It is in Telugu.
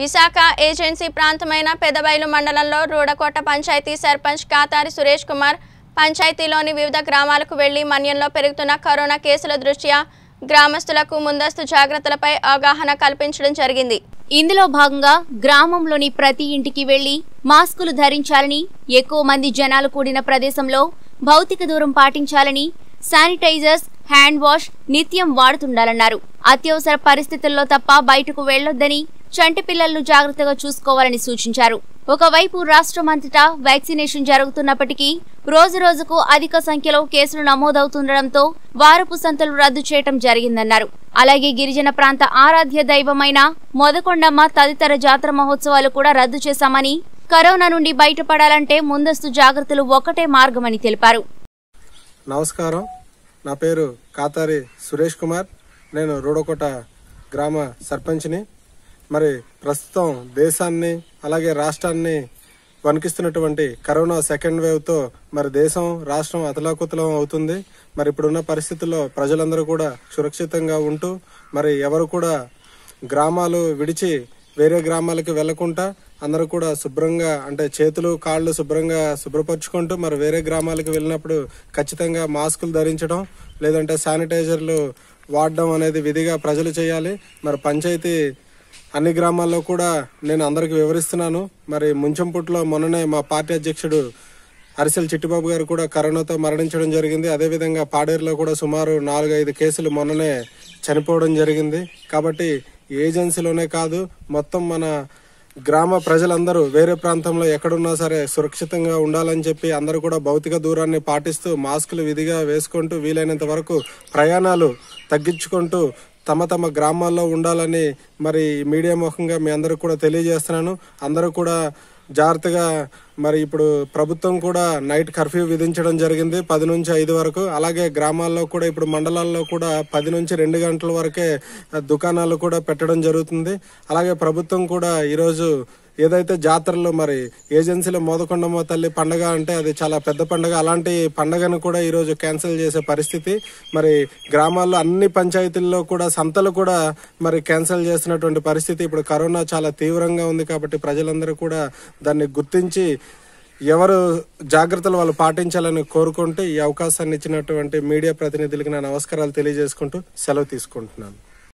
విశాఖ ఏజెన్సీ ప్రాంతమైన పెదబైలు మండలంలో రూడకోట పంచాయతీ సర్పంచ్ కాతారి సురేష్ కుమార్ పంచాయతీలోని వివిధ గ్రామాలకు వెళ్లి మన్యంలో పెరుగుతున్న కరోనా కేసుల దృష్ట్యా గ్రామస్తులకు ముందస్తు జాగ్రత్తలపై అవగాహన కల్పించడం జరిగింది ఇందులో భాగంగా గ్రామంలోని ప్రతి ఇంటికి వెళ్లి మాస్కులు ధరించాలని ఎక్కువ మంది జనాలు కూడిన ప్రదేశంలో భౌతిక దూరం పాటించాలని శానిటైజర్స్ హ్యాండ్ వాష్ నిత్యం వాడుతుండాలన్నారు అత్యవసర పరిస్థితుల్లో తప్ప బయటకు వెళ్లొద్దని చంటి పిల్లలను జాగ్రత్తగా చూసుకోవాలని సూచించారు ఒకవైపు అంతటా వ్యాక్సినేషన్ జరుగుతున్నప్పటికీ రోజు రోజుకు అధిక సంఖ్యలో కేసులు నమోదవుతుండటంతో వారపు సంతలు రద్దు చేయటం జరిగిందన్నారు అలాగే గిరిజన ప్రాంత ఆరాధ్య దైవమైన మొదకొండమ్మ తదితర జాతర మహోత్సవాలు కూడా రద్దు చేశామని కరోనా నుండి బయటపడాలంటే ముందస్తు జాగ్రత్తలు ఒకటే మార్గమని తెలిపారు నమస్కారం నా పేరు కాతారి సురేష్ కుమార్ నేను రూడకోట గ్రామ సర్పంచ్ని మరి ప్రస్తుతం దేశాన్ని అలాగే రాష్ట్రాన్ని వణికిస్తున్నటువంటి కరోనా సెకండ్ వేవ్ తో మరి దేశం రాష్ట్రం అతలాకుతలం అవుతుంది మరి ఇప్పుడున్న పరిస్థితుల్లో ప్రజలందరూ కూడా సురక్షితంగా ఉంటూ మరి ఎవరు కూడా గ్రామాలు విడిచి వేరే గ్రామాలకు వెళ్లకుండా అందరూ కూడా శుభ్రంగా అంటే చేతులు కాళ్ళు శుభ్రంగా శుభ్రపరచుకుంటూ మరి వేరే గ్రామాలకు వెళ్ళినప్పుడు ఖచ్చితంగా మాస్కులు ధరించడం లేదంటే శానిటైజర్లు వాడడం అనేది విధిగా ప్రజలు చేయాలి మరి పంచాయతీ అన్ని గ్రామాల్లో కూడా నేను అందరికి వివరిస్తున్నాను మరి ముంచంపుట్లో మొన్ననే మా పార్టీ అధ్యక్షుడు అరిసెల్ చిట్టిబాబు గారు కూడా కరోనాతో మరణించడం జరిగింది అదేవిధంగా పాడేరులో కూడా సుమారు నాలుగు ఐదు కేసులు మొన్ననే చనిపోవడం జరిగింది కాబట్టి ఏజెన్సీలోనే కాదు మొత్తం మన గ్రామ ప్రజలందరూ వేరే ప్రాంతంలో ఎక్కడున్నా సరే సురక్షితంగా ఉండాలని చెప్పి అందరూ కూడా భౌతిక దూరాన్ని పాటిస్తూ మాస్కులు విధిగా వేసుకుంటూ వీలైనంత వరకు ప్రయాణాలు తగ్గించుకుంటూ తమ తమ గ్రామాల్లో ఉండాలని మరి మీడియా ముఖంగా మీ అందరికి కూడా తెలియజేస్తున్నాను అందరూ కూడా జాగ్రత్తగా మరి ఇప్పుడు ప్రభుత్వం కూడా నైట్ కర్ఫ్యూ విధించడం జరిగింది పది నుంచి ఐదు వరకు అలాగే గ్రామాల్లో కూడా ఇప్పుడు మండలాల్లో కూడా పది నుంచి రెండు గంటల వరకే దుకాణాలు కూడా పెట్టడం జరుగుతుంది అలాగే ప్రభుత్వం కూడా ఈరోజు ఏదైతే జాతరలో మరి ఏజెన్సీలో మోదకొండమో తల్లి పండగ అంటే అది చాలా పెద్ద పండగ అలాంటి పండగను కూడా ఈరోజు క్యాన్సిల్ చేసే పరిస్థితి మరి గ్రామాల్లో అన్ని పంచాయతీల్లో కూడా సంతలు కూడా మరి క్యాన్సిల్ చేసినటువంటి పరిస్థితి ఇప్పుడు కరోనా చాలా తీవ్రంగా ఉంది కాబట్టి ప్రజలందరూ కూడా దాన్ని గుర్తించి ఎవరు జాగ్రత్తలు వాళ్ళు పాటించాలని కోరుకుంటే ఈ అవకాశాన్ని ఇచ్చినటువంటి మీడియా ప్రతినిధులకు నా నమస్కారాలు తెలియజేసుకుంటూ సెలవు తీసుకుంటున్నాను